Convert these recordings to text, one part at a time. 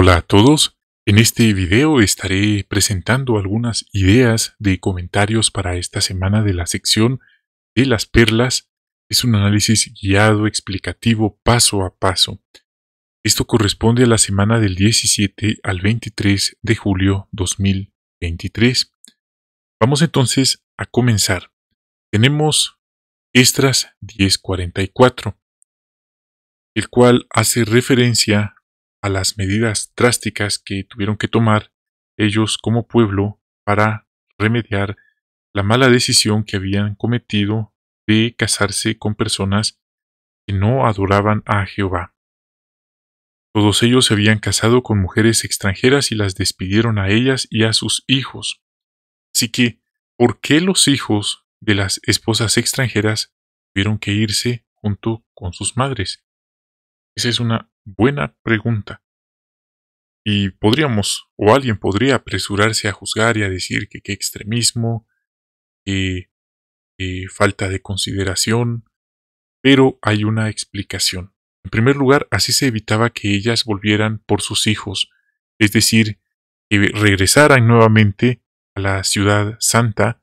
Hola a todos, en este video estaré presentando algunas ideas de comentarios para esta semana de la sección de las perlas. Es un análisis guiado, explicativo, paso a paso. Esto corresponde a la semana del 17 al 23 de julio 2023. Vamos entonces a comenzar. Tenemos Estras 1044, el cual hace referencia a las medidas drásticas que tuvieron que tomar ellos como pueblo para remediar la mala decisión que habían cometido de casarse con personas que no adoraban a Jehová. Todos ellos se habían casado con mujeres extranjeras y las despidieron a ellas y a sus hijos. Así que, ¿por qué los hijos de las esposas extranjeras tuvieron que irse junto con sus madres? Esa es una buena pregunta. Y podríamos, o alguien podría apresurarse a juzgar y a decir que qué extremismo, que, falta de consideración, pero hay una explicación. En primer lugar, así se evitaba que ellas volvieran por sus hijos, es decir, que regresaran nuevamente a la ciudad santa,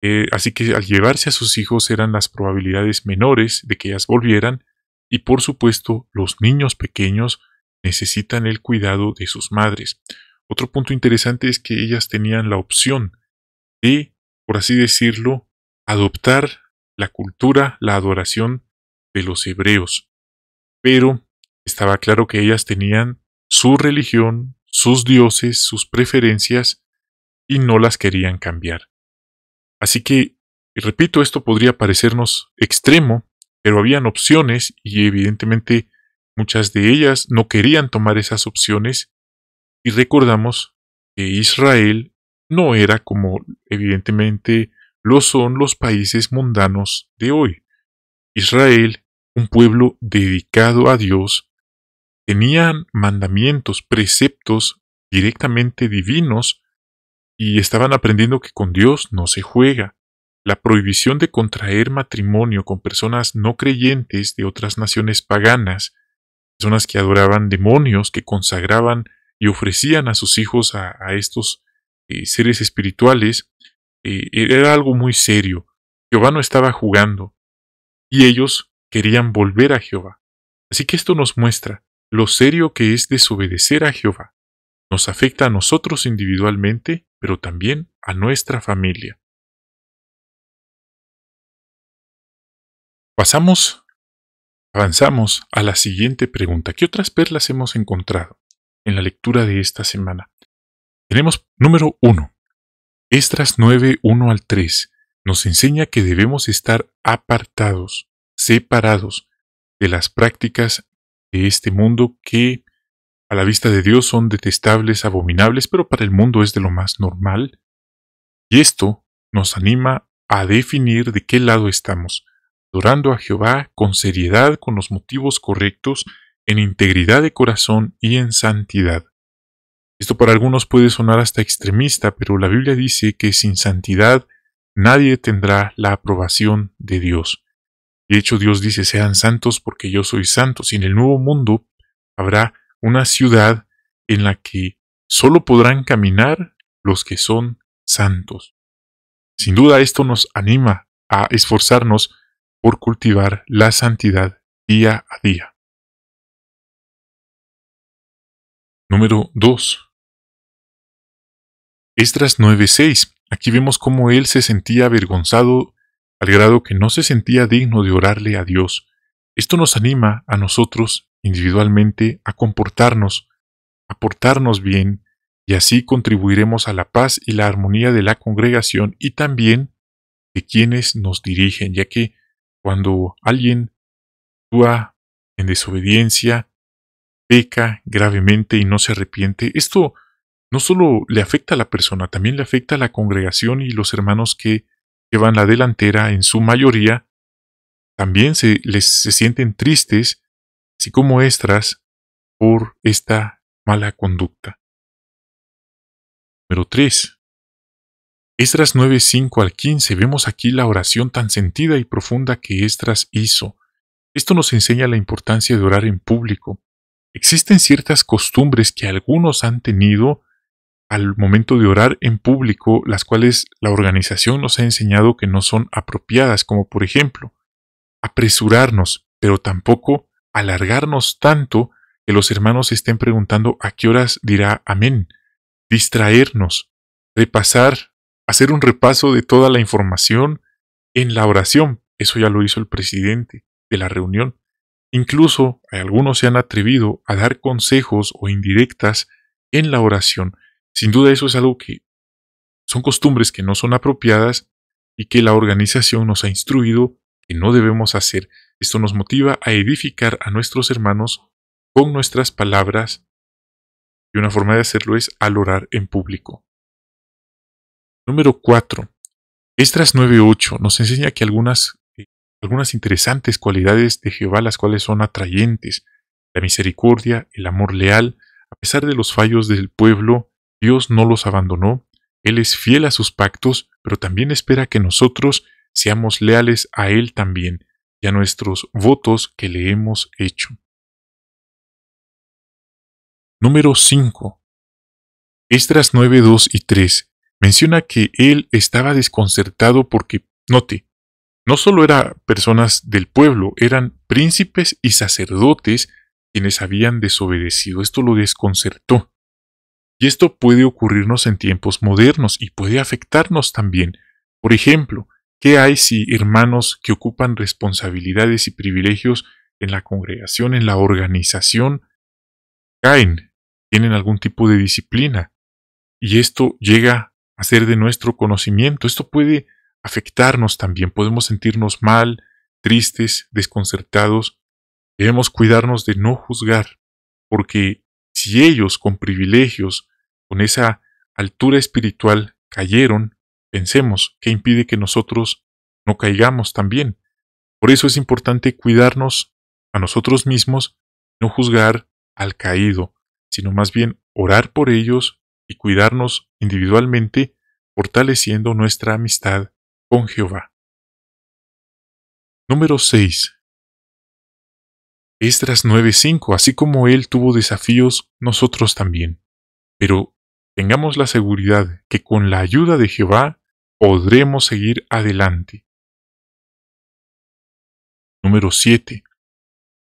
eh, así que al llevarse a sus hijos eran las probabilidades menores de que ellas volvieran, y por supuesto, los niños pequeños necesitan el cuidado de sus madres. Otro punto interesante es que ellas tenían la opción de, por así decirlo, adoptar la cultura, la adoración de los hebreos. Pero estaba claro que ellas tenían su religión, sus dioses, sus preferencias, y no las querían cambiar. Así que, repito, esto podría parecernos extremo, pero habían opciones y evidentemente muchas de ellas no querían tomar esas opciones y recordamos que Israel no era como evidentemente lo son los países mundanos de hoy. Israel, un pueblo dedicado a Dios, tenían mandamientos, preceptos directamente divinos y estaban aprendiendo que con Dios no se juega la prohibición de contraer matrimonio con personas no creyentes de otras naciones paganas, personas que adoraban demonios, que consagraban y ofrecían a sus hijos a, estos eh, seres espirituales, eh, e-, era algo muy serio. Jehová no estaba jugando y ellos querían volver a Jehová. Así que esto nos muestra lo serio que es desobedecer a Jehová. Nos afecta a nosotros individualmente, pero también a nuestra familia. Pasamos, avanzamos a la siguiente pregunta. ¿Qué otras perlas hemos encontrado en la lectura de esta semana? Tenemos número 1. Estras 9, 1 al 3 nos enseña que debemos estar apartados, separados de las prácticas de este mundo que a la vista de Dios son detestables, abominables, pero para el mundo es de lo más normal. Y esto nos anima a definir de qué lado estamos, adorando a Jehová con seriedad, con los motivos correctos, en integridad de corazón y en santidad. Esto para algunos puede sonar hasta extremista, pero la Biblia dice que sin santidad nadie tendrá la aprobación de Dios. De hecho, Dios dice, sean santos porque yo soy santo. Y en el nuevo mundo habrá una ciudad en la que solo podrán caminar los que son santos. Sin duda esto nos anima a esforzarnos por cultivar la santidad día a día. Número 2. Estras 9.6. Aquí vemos cómo él se sentía avergonzado al grado que no se sentía digno de orarle a Dios. Esto nos anima a nosotros individualmente a comportarnos, a portarnos bien, y así contribuiremos a la paz y la armonía de la congregación y también de quienes nos dirigen, ya que cuando alguien actúa en desobediencia, peca gravemente y no se arrepiente, esto no solo le afecta a la persona, también le afecta a la congregación y los hermanos que llevan la delantera en su mayoría, también se, les, sienten tristes, así como extras, por esta mala conducta. Número 3. Esdras 9:5 al 15 vemos aquí la oración tan sentida y profunda que Esdras hizo. Esto nos enseña la importancia de orar en público. Existen ciertas costumbres que algunos han tenido al momento de orar en público, las cuales la organización nos ha enseñado que no son apropiadas, como por ejemplo, apresurarnos, pero tampoco alargarnos tanto que los hermanos estén preguntando a qué horas dirá amén, distraernos, repasar hacer un repaso de toda la información en la oración. Eso ya lo hizo el presidente de la reunión. Incluso eh, algunos se han atrevido a dar consejos o indirectas en la oración. Sin duda eso es algo que son costumbres que no son apropiadas y que la organización nos ha instruido que no debemos hacer. Esto nos motiva a edificar a nuestros hermanos con nuestras palabras y una forma de hacerlo es al orar en público. Número 4. Estras 9.8 nos enseña que algunas, eh, algunas interesantes cualidades de Jehová, las cuales son atrayentes, la misericordia, el amor leal, a pesar de los fallos del pueblo, Dios no los abandonó, Él es fiel a sus pactos, pero también espera que nosotros seamos leales a Él también y a nuestros votos que le hemos hecho. Número 5. Estras 9.2 y 3 menciona que él estaba desconcertado porque, note, no solo eran personas del pueblo, eran príncipes y sacerdotes quienes habían desobedecido. Esto lo desconcertó. Y esto puede ocurrirnos en tiempos modernos y puede afectarnos también. Por ejemplo, ¿qué hay si hermanos que ocupan responsabilidades y privilegios en la congregación, en la organización, caen, tienen algún tipo de disciplina? Y esto llega hacer de nuestro conocimiento. Esto puede afectarnos también, podemos sentirnos mal, tristes, desconcertados. Debemos cuidarnos de no juzgar, porque si ellos con privilegios, con esa altura espiritual, cayeron, pensemos, ¿qué impide que nosotros no caigamos también? Por eso es importante cuidarnos a nosotros mismos, no juzgar al caído, sino más bien orar por ellos y cuidarnos individualmente, fortaleciendo nuestra amistad con Jehová. Número 6. Estras 9:5, así como él tuvo desafíos, nosotros también. Pero tengamos la seguridad que con la ayuda de Jehová podremos seguir adelante. Número 7.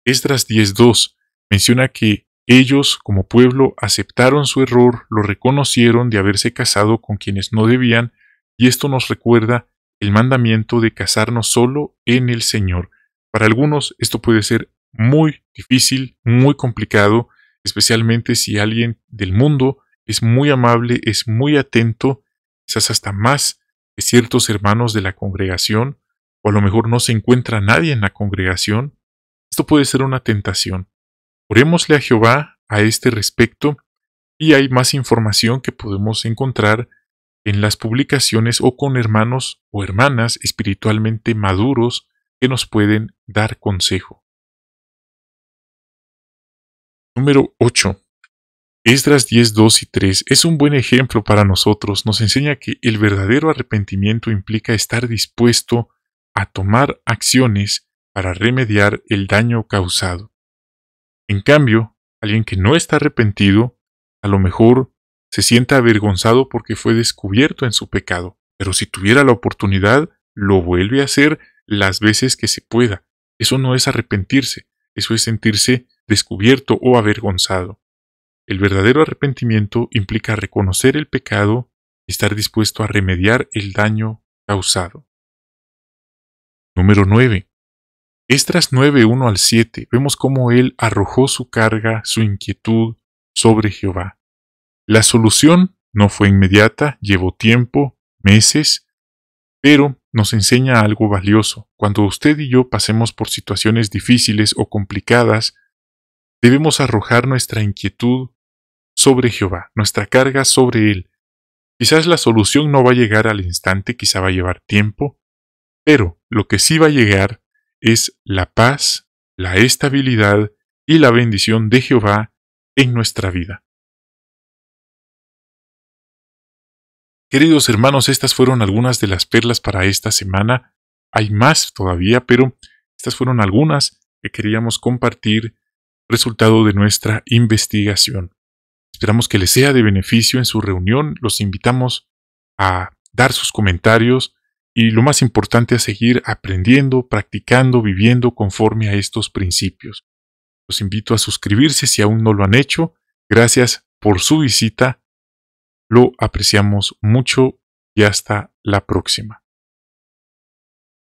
Esdras 10:2 menciona que ellos, como pueblo, aceptaron su error, lo reconocieron de haberse casado con quienes no debían, y esto nos recuerda el mandamiento de casarnos solo en el Señor. Para algunos esto puede ser muy difícil, muy complicado, especialmente si alguien del mundo es muy amable, es muy atento, quizás hasta más que ciertos hermanos de la congregación, o a lo mejor no se encuentra nadie en la congregación. Esto puede ser una tentación. Oremosle a Jehová a este respecto y hay más información que podemos encontrar en las publicaciones o con hermanos o hermanas espiritualmente maduros que nos pueden dar consejo. Número 8. Esdras 10, 2 y 3 es un buen ejemplo para nosotros. Nos enseña que el verdadero arrepentimiento implica estar dispuesto a tomar acciones para remediar el daño causado. En cambio, alguien que no está arrepentido, a lo mejor se sienta avergonzado porque fue descubierto en su pecado, pero si tuviera la oportunidad, lo vuelve a hacer las veces que se pueda. Eso no es arrepentirse, eso es sentirse descubierto o avergonzado. El verdadero arrepentimiento implica reconocer el pecado y estar dispuesto a remediar el daño causado. Número 9. Estras 9, 1 al 7, vemos cómo él arrojó su carga, su inquietud sobre Jehová. La solución no fue inmediata, llevó tiempo, meses, pero nos enseña algo valioso. Cuando usted y yo pasemos por situaciones difíciles o complicadas, debemos arrojar nuestra inquietud sobre Jehová, nuestra carga sobre Él. Quizás la solución no va a llegar al instante, quizá va a llevar tiempo, pero lo que sí va a llegar es la paz, la estabilidad y la bendición de Jehová en nuestra vida. Queridos hermanos, estas fueron algunas de las perlas para esta semana. Hay más todavía, pero estas fueron algunas que queríamos compartir resultado de nuestra investigación. Esperamos que les sea de beneficio en su reunión. Los invitamos a dar sus comentarios, y lo más importante es seguir aprendiendo, practicando, viviendo conforme a estos principios. Los invito a suscribirse si aún no lo han hecho. Gracias por su visita. Lo apreciamos mucho y hasta la próxima.